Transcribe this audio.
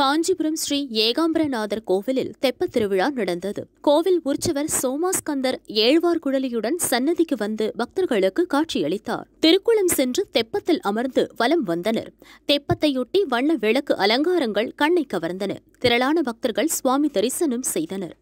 காஞ்சிபுரம் ஸ்ரீ ஏகாம்பரநாதர் கோவிலில் தெப்பத் திருவிழா நடந்தது கோவில் உற்சவர் சோமாஸ்கந்தர் ஏழ்வார் குழலியுடன் சன்னதிக்கு வந்து பக்தர்களுக்கு காட்சியளித்தார் திருக்குளம் சென்று தெப்பத்தில் அமர்ந்து வலம் வந்தனர் தெப்பத்தையொட்டி வண்ண விளக்கு அலங்காரங்கள் கண்ணை கவர்ந்தன திரளான பக்தர்கள் சுவாமி தரிசனம் செய்தனர்